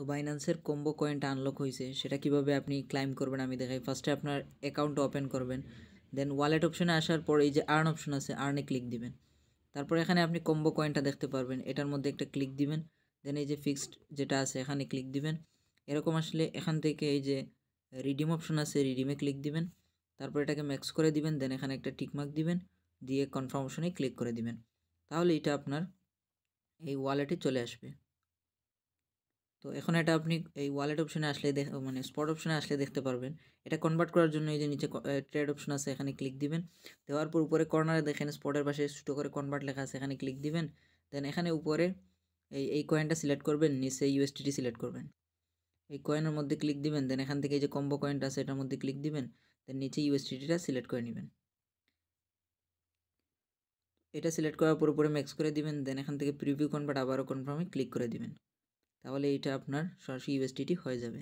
তো বাইন্যান্সের কম্বো কয়েনটা আনলক হয়েছে সেটা কিভাবে আপনি ক্লাইম করবেন আমি দেখাই ফার্স্টে আপনার অ্যাকাউন্ট ওপেন করবেন দেন ওয়ালেট অপশনে আসার পর এই যে আর্ন অপশন আছে আর্নে ক্লিক দিবেন তারপর এখানে আপনি কম্বো কয়েনটা দেখতে পারবেন এটার মধ্যে একটা ক্লিক দিবেন দেন এই যে ফিক্সড যেটা আছে এখানে ক্লিক দিবেন এরকম আসলে এখান থেকে এই যে রিডিম অপশন আছে রিডিমে ক্লিক দিবেন তারপর এটাকে ম্যাক্স করে দিবেন দেন এখানে একটা টিকমার্ক দিবেন দিয়ে কনফার্মেশনে ক্লিক করে দিবেন তাহলে এটা আপনার এই ওয়ালেটে চলে আসবে তো এখন এটা আপনি এই ওয়ালেট অপশানে আসলে দেখ মানে স্পট অপশানে আসলে দেখতে পারবেন এটা কনভার্ট করার জন্য এই যে নিচে ট্রেড অপশন আছে এখানে ক্লিক দিবেন দেওয়ার পর উপরে কর্নারে দেখেন স্পটের পাশে ছোটো করে কনভার্ট লেখা আছে এখানে ক্লিক দিবেন দেন এখানে উপরে এই এই কয়েনটা সিলেক্ট করবেন নিচে ইউএসটিটি সিলেক্ট করবেন এই কয়েনের মধ্যে ক্লিক দিবেন দেন এখান থেকে যে কম্বো কয়েনটা আছে এটার মধ্যে ক্লিক দিবেন দেন নিচে ইউএসটিটিটা সিলেক্ট করে নেবেন এটা সিলেক্ট করার পর উপরে ম্যাক্স করে দিবেন দেন এখান থেকে প্রিভিউ কনভার্ট আবারও কনফার্মে ক্লিক করে দিবেন তাহলে এটা আপনার সরাসরি ইউএসডিটি হয়ে যাবে